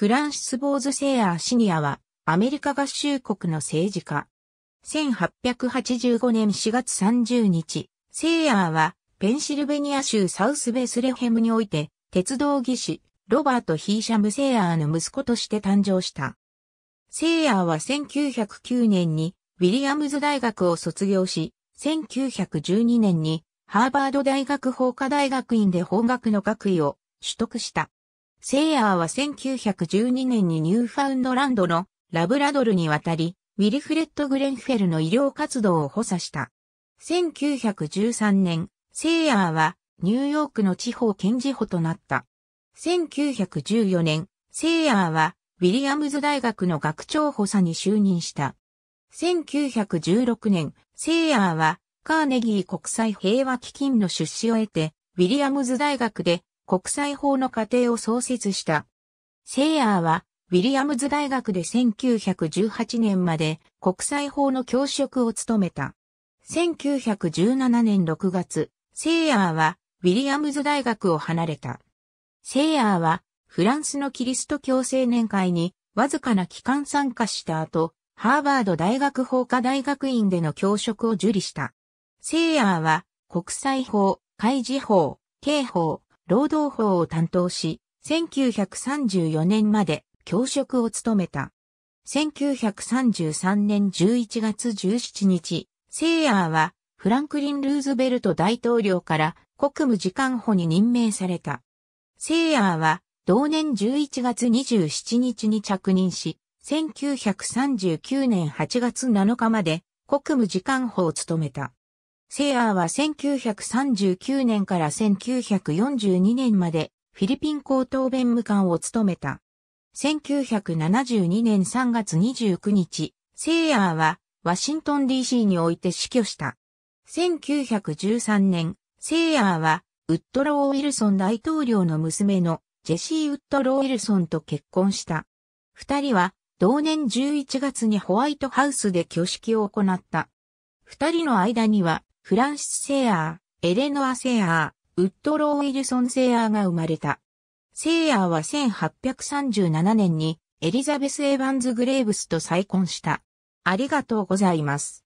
フランシス・ボーズ・セイアー・シニアは、アメリカ合衆国の政治家。1885年4月30日、セイアーは、ペンシルベニア州サウスベスレヘムにおいて、鉄道技師、ロバート・ヒーシャム・セイアーの息子として誕生した。セイアーは1909年に、ウィリアムズ大学を卒業し、1912年に、ハーバード大学法科大学院で法学の学位を取得した。セイヤーは1912年にニューファウンドランドのラブラドルに渡り、ウィルフレッド・グレンフェルの医療活動を補佐した。1913年、セイヤーはニューヨークの地方検事補となった。1914年、セイヤーはウィリアムズ大学の学長補佐に就任した。1916年、セイヤーはカーネギー国際平和基金の出資を得て、ウィリアムズ大学で国際法の過程を創設した。セイヤーは、ウィリアムズ大学で1918年まで国際法の教職を務めた。1917年6月、セイヤーはウィリアムズ大学を離れた。セイヤーはフランスのキリスト教青年会にわずかな期間参加した後、ハーバード大学法科大学院での教職を受理した。セイヤーは国際法、海事法、刑法、労働法を担当し、1934年まで教職を務めた。1933年11月17日、セイヤーはフランクリン・ルーズベルト大統領から国務次官補に任命された。セイヤーは同年11月27日に着任し、1939年8月7日まで国務次官補を務めた。セイアーは1939年から1942年までフィリピン高等弁務官を務めた。1972年3月29日、セイアーはワシントン DC において死去した。1913年、セイアーはウッドロー・ウィルソン大統領の娘のジェシー・ウッドロー・ウィルソンと結婚した。二人は同年11月にホワイトハウスで挙式を行った。二人の間にはフランシス・セアー、エレノア・セアー、ウッドロー・ウィルソン・セアーが生まれた。セアーは1837年にエリザベス・エヴァンズ・グレーブスと再婚した。ありがとうございます。